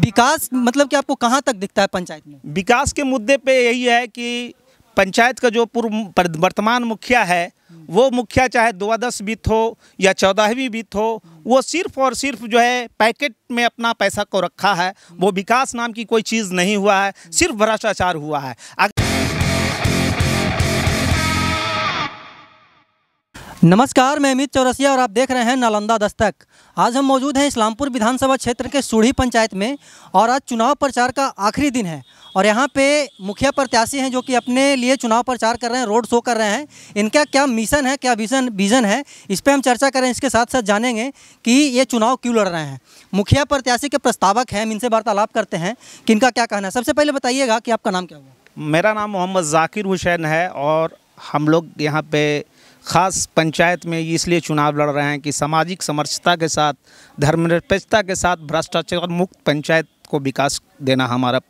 विकास मतलब कि आपको कहाँ तक दिखता है पंचायत में विकास के मुद्दे पे यही है कि पंचायत का जो पूर्व वर्तमान मुखिया है वो मुखिया चाहे द्वादश वित्त हो या चौदहवीं वित्त हो वो सिर्फ और सिर्फ जो है पैकेट में अपना पैसा को रखा है वो विकास नाम की कोई चीज़ नहीं हुआ है सिर्फ भ्रष्टाचार हुआ है अगर नमस्कार मैं अमित चौरसिया और आप देख रहे हैं नालंदा दस्तक आज हम मौजूद हैं इस्लामपुर विधानसभा क्षेत्र के सूढ़ी पंचायत में और आज चुनाव प्रचार का आखिरी दिन है और यहाँ पे मुखिया प्रत्याशी हैं जो कि अपने लिए चुनाव प्रचार कर रहे हैं रोड शो कर रहे हैं इनका क्या मिशन है क्या विजन विजन है इस पर हम चर्चा करें इसके साथ साथ जानेंगे कि ये चुनाव क्यों लड़ रहे हैं मुखिया प्रत्याशी के प्रस्तावक हैं हम इनसे वार्तालाप करते हैं कि इनका क्या कहना है सबसे पहले बताइएगा कि आपका नाम क्या हुआ मेरा नाम मोहम्मद जाकिर हुसैन है और हम लोग यहाँ पर ख़ास पंचायत में इसलिए चुनाव लड़ रहे हैं कि सामाजिक समर्थता के साथ धर्मनिरपेक्षता के साथ भ्रष्टाचार मुक्त पंचायत को विकास देना हमारा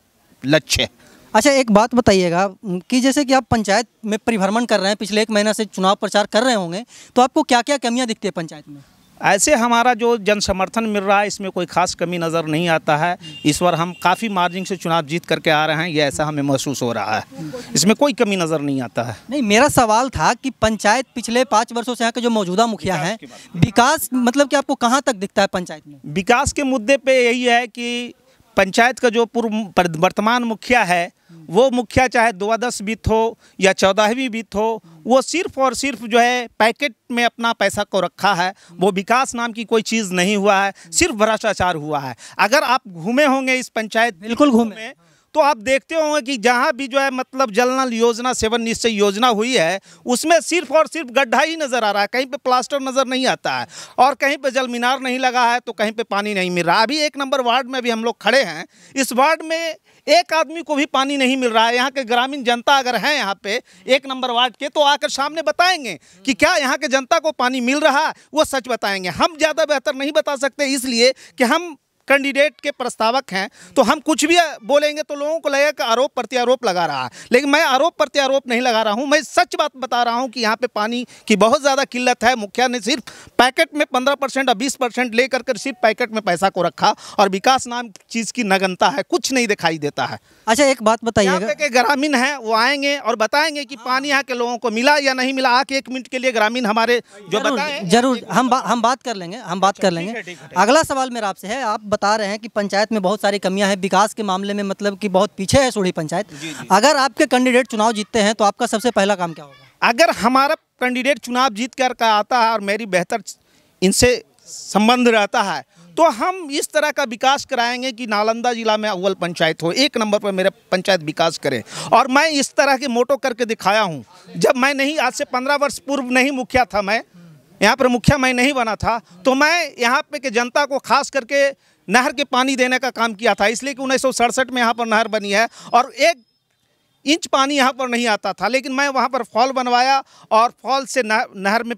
लक्ष्य है अच्छा एक बात बताइएगा कि जैसे कि आप पंचायत में परिभ्रमण कर रहे हैं पिछले एक महीना से चुनाव प्रचार कर रहे होंगे तो आपको क्या क्या कमियाँ दिखती है पंचायत में ऐसे हमारा जो जन समर्थन मिल रहा है इसमें कोई खास कमी नज़र नहीं आता है इस बार हम काफ़ी मार्जिन से चुनाव जीत करके आ रहे हैं ये ऐसा हमें महसूस हो रहा है इसमें कोई कमी नज़र नहीं आता है नहीं मेरा सवाल था कि पंचायत पिछले पाँच वर्षों से यहाँ के जो मौजूदा मुखिया हैं विकास मतलब कि आपको कहाँ तक दिखता है पंचायत में विकास के मुद्दे पर यही है कि पंचायत का जो पूर्व वर्तमान मुखिया है वो मुखिया चाहे द्वादश वित्त हो या चौदहवीं वित्त हो वो सिर्फ और सिर्फ जो है पैकेट में अपना पैसा को रखा है वो विकास नाम की कोई चीज़ नहीं हुआ है सिर्फ भ्रष्टाचार हुआ है अगर आप घूमे होंगे इस पंचायत बिल्कुल घूमे तो आप देखते होंगे कि जहाँ भी जो है मतलब जल नल योजना सेवन निश्चय योजना हुई है उसमें सिर्फ और सिर्फ गड्ढा ही नज़र आ रहा है कहीं पे प्लास्टर नज़र नहीं आता है और कहीं पे जल मीनार नहीं लगा है तो कहीं पे पानी नहीं मिल रहा अभी एक नंबर वार्ड में भी हम लोग खड़े हैं इस वार्ड में एक आदमी को भी पानी नहीं मिल रहा है यहाँ के ग्रामीण जनता अगर हैं यहाँ पे एक नंबर वार्ड के तो आकर सामने बताएंगे कि क्या यहाँ के जनता को पानी मिल रहा है वो सच बताएंगे हम ज़्यादा बेहतर नहीं बता सकते इसलिए कि हम कैंडिडेट के प्रस्तावक हैं तो हम कुछ भी बोलेंगे तो लोगों को लगेगा कि आरोप प्रत्यारोप लगा रहा है लेकिन मैं आरोप प्रत्यारोप नहीं लगा रहा हूँ मैं सच बात बता रहा हूँ कि यहाँ पे पानी की बहुत ज़्यादा किल्लत है मुखिया ने सिर्फ पैकेट में पंद्रह परसेंट और बीस परसेंट ले कर सिर्फ पैकेट में पैसा को रखा और विकास नाम चीज़ की नगनता है कुछ नहीं दिखाई देता है अच्छा एक बात बताइए ग्रामीण हैं वो आएंगे और बताएंगे कि पानी यहाँ के लोगों को मिला या नहीं मिला आके एक मिनट के लिए ग्रामीण हमारे जो बताए जरूर हम हम बात कर लेंगे हम बात अच्छा, कर लेंगे अगला सवाल मेरा आपसे है आप बता रहे हैं कि पंचायत में बहुत सारी कमियां हैं विकास के मामले में मतलब कि बहुत पीछे है सोढ़ी पंचायत जी, जी। अगर आपके कैंडिडेट चुनाव जीतते हैं तो आपका सबसे पहला काम क्या होगा अगर हमारा कैंडिडेट चुनाव जीत कर का आता है और मेरी बेहतर इनसे संबंध रहता है तो हम इस तरह का विकास कराएंगे कि नालंदा जिला में अव्वल पंचायत हो एक नंबर पर मेरा पंचायत विकास करे और मैं इस तरह के मोटो करके दिखाया हूँ जब मैं नहीं आज से पंद्रह वर्ष पूर्व नहीं मुखिया था मैं यहाँ पर मुखिया मैं नहीं बना था तो मैं यहाँ पे के जनता को खास करके नहर के पानी देने का काम किया था इसलिए कि उन्नीस में यहाँ पर नहर बनी है और एक इंच पानी यहाँ पर नहीं आता था लेकिन मैं वहाँ पर फॉल बनवाया और फॉल से नहर में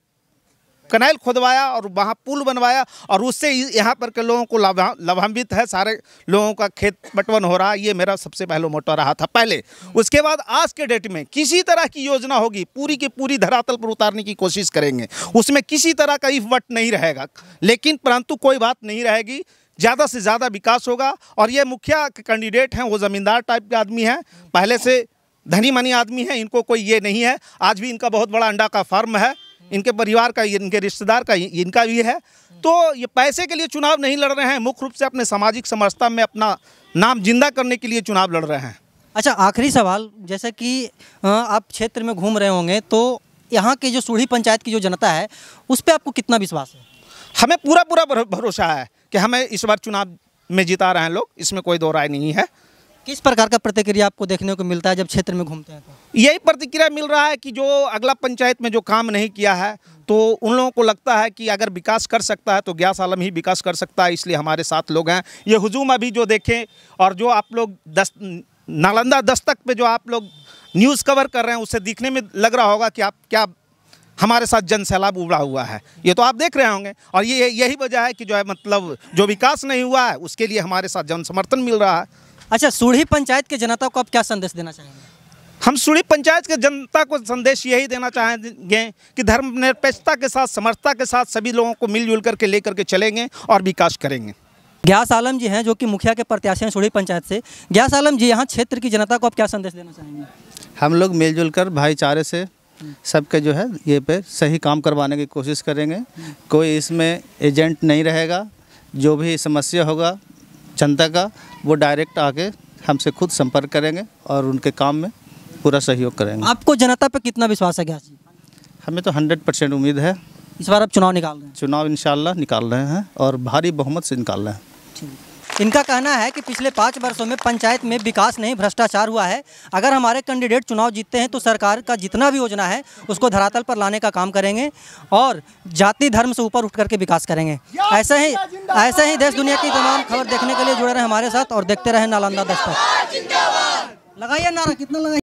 कनाल खुदवाया और वहाँ पुल बनवाया और उससे यहाँ पर के लोगों को लाभान्वित है सारे लोगों का खेत पटवन हो रहा है ये मेरा सबसे पहला मोटा रहा था पहले उसके बाद आज के डेट में किसी तरह की योजना होगी पूरी की पूरी धरातल पर उतारने की कोशिश करेंगे उसमें किसी तरह का इफ वट नहीं रहेगा लेकिन परंतु कोई बात नहीं रहेगी ज़्यादा से ज़्यादा विकास होगा और ये मुखिया कैंडिडेट हैं वो ज़मींदार टाइप के आदमी हैं पहले से धनी मनी आदमी हैं इनको कोई ये नहीं है आज भी इनका बहुत बड़ा अंडा का फार्म है इनके परिवार का इनके रिश्तेदार का इनका भी है तो ये पैसे के लिए चुनाव नहीं लड़ रहे हैं मुख्य रूप से अपने सामाजिक समरसता में अपना नाम जिंदा करने के लिए चुनाव लड़ रहे हैं अच्छा आखिरी सवाल जैसे कि आप क्षेत्र में घूम रहे होंगे तो यहाँ के जो सूढ़ी पंचायत की जो जनता है उस पर आपको कितना विश्वास है हमें पूरा पूरा भरोसा है कि हमें इस बार चुनाव में जिता रहे हैं लोग इसमें कोई दो राय नहीं है किस प्रकार का प्रतिक्रिया आपको देखने को मिलता है जब क्षेत्र में घूमते हैं तो यही प्रतिक्रिया मिल रहा है कि जो अगला पंचायत में जो काम नहीं किया है तो उन लोगों को लगता है कि अगर विकास कर सकता है तो ग्यास आलम ही विकास कर सकता है इसलिए हमारे साथ लोग हैं ये हुजूम अभी जो देखें और जो आप लोग दस नालंदा दस्तक पर जो आप लोग न्यूज़ कवर कर रहे हैं उससे दिखने में लग रहा होगा कि आप क्या हमारे साथ जन सैलाब उबड़ा हुआ है ये तो आप देख रहे होंगे और ये यही वजह है कि जो है मतलब जो विकास नहीं हुआ है उसके लिए हमारे साथ जन समर्थन मिल रहा है अच्छा सूढ़ी पंचायत के जनता को आप क्या संदेश देना चाहेंगे हम सूढ़ी पंचायत के जनता को संदेश यही देना चाहेंगे कि धर्म निरपेक्षता के साथ समर्थता के साथ सभी लोगों को मिलजुल करके लेकर के चलेंगे और विकास करेंगे ग्यास आलम जी हैं जो कि मुखिया के प्रत्याशी हैं सूढ़ी पंचायत से ग्यास आलम जी यहाँ क्षेत्र की जनता को आप क्या संदेश देना चाहेंगे हम लोग मिलजुल कर भाईचारे से सबके जो है ये पे सही काम करवाने की कोशिश करेंगे कोई इसमें एजेंट नहीं रहेगा जो भी समस्या होगा जनता का वो डायरेक्ट आके हमसे खुद संपर्क करेंगे और उनके काम में पूरा सहयोग करेंगे आपको जनता पर कितना विश्वास है क्या हमें तो हंड्रेड परसेंट उम्मीद है इस बार आप चुनाव निकाल रहे हैं चुनाव इनशाला निकाल रहे हैं और भारी बहुमत से निकाल रहे हैं इनका कहना है कि पिछले पाँच वर्षों में पंचायत में विकास नहीं भ्रष्टाचार हुआ है अगर हमारे कैंडिडेट चुनाव जीतते हैं तो सरकार का जितना भी योजना है उसको धरातल पर लाने का काम करेंगे और जाति धर्म से ऊपर उठ करके विकास करेंगे ऐसे ही ऐसे ही देश दुनिया की तमाम खबर देखने के लिए जुड़े रहे हमारे साथ और देखते रहे नालंदा दस्तक लगाइए नारा कितना लगाइए